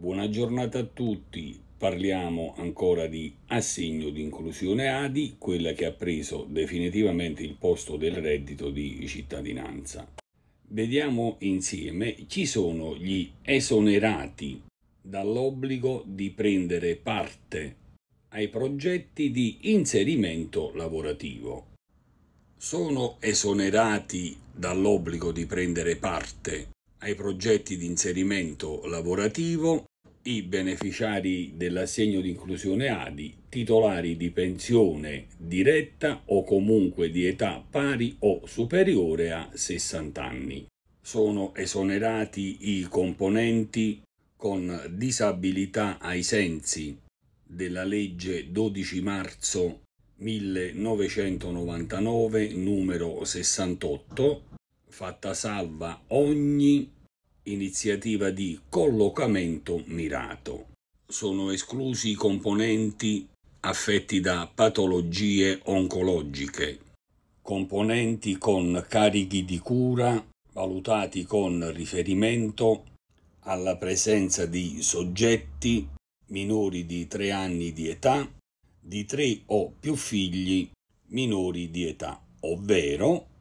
Buona giornata a tutti. Parliamo ancora di assegno di inclusione ADI, quella che ha preso definitivamente il posto del reddito di cittadinanza. Vediamo insieme chi sono gli esonerati dall'obbligo di prendere parte ai progetti di inserimento lavorativo. Sono esonerati dall'obbligo di prendere parte ai progetti di inserimento lavorativo i beneficiari dell'assegno di inclusione ADI, titolari di pensione diretta o comunque di età pari o superiore a 60 anni. Sono esonerati i componenti con disabilità ai sensi della legge 12 marzo 1999 numero 68, fatta salva ogni iniziativa di collocamento mirato. Sono esclusi i componenti affetti da patologie oncologiche, componenti con carichi di cura valutati con riferimento alla presenza di soggetti minori di 3 anni di età, di 3 o più figli minori di età, ovvero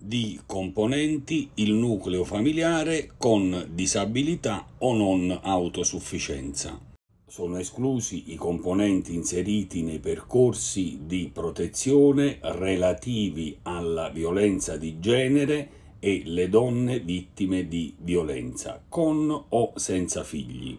di componenti il nucleo familiare con disabilità o non autosufficienza. Sono esclusi i componenti inseriti nei percorsi di protezione relativi alla violenza di genere e le donne vittime di violenza, con o senza figli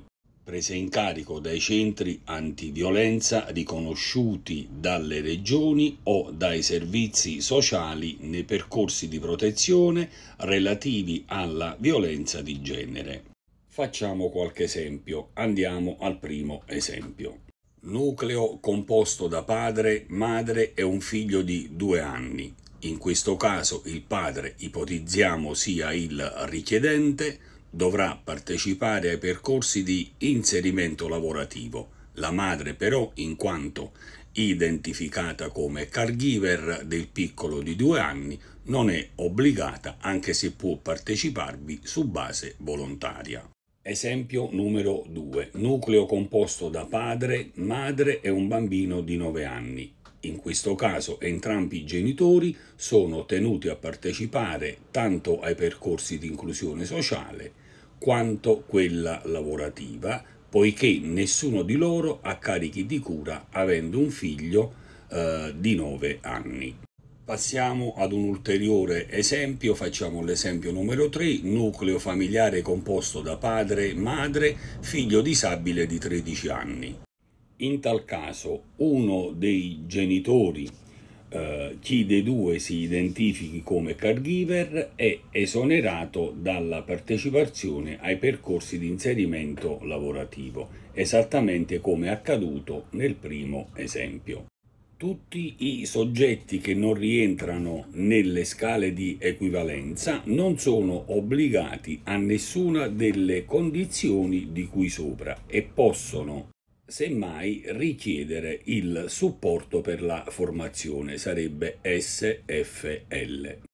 prese in carico dai centri antiviolenza riconosciuti dalle regioni o dai servizi sociali nei percorsi di protezione relativi alla violenza di genere. Facciamo qualche esempio, andiamo al primo esempio. Nucleo composto da padre, madre e un figlio di due anni. In questo caso il padre ipotizziamo sia il richiedente, Dovrà partecipare ai percorsi di inserimento lavorativo. La madre però, in quanto identificata come caregiver del piccolo di due anni, non è obbligata anche se può parteciparvi su base volontaria. Esempio numero 2. Nucleo composto da padre, madre e un bambino di 9 anni. In questo caso entrambi i genitori sono tenuti a partecipare tanto ai percorsi di inclusione sociale quanto quella lavorativa, poiché nessuno di loro ha carichi di cura avendo un figlio eh, di 9 anni. Passiamo ad un ulteriore esempio, facciamo l'esempio numero 3, nucleo familiare composto da padre, madre, figlio disabile di 13 anni. In tal caso uno dei genitori, eh, chi dei due si identifichi come caregiver, è esonerato dalla partecipazione ai percorsi di inserimento lavorativo, esattamente come accaduto nel primo esempio. Tutti i soggetti che non rientrano nelle scale di equivalenza non sono obbligati a nessuna delle condizioni di cui sopra e possono semmai richiedere il supporto per la formazione, sarebbe SFL.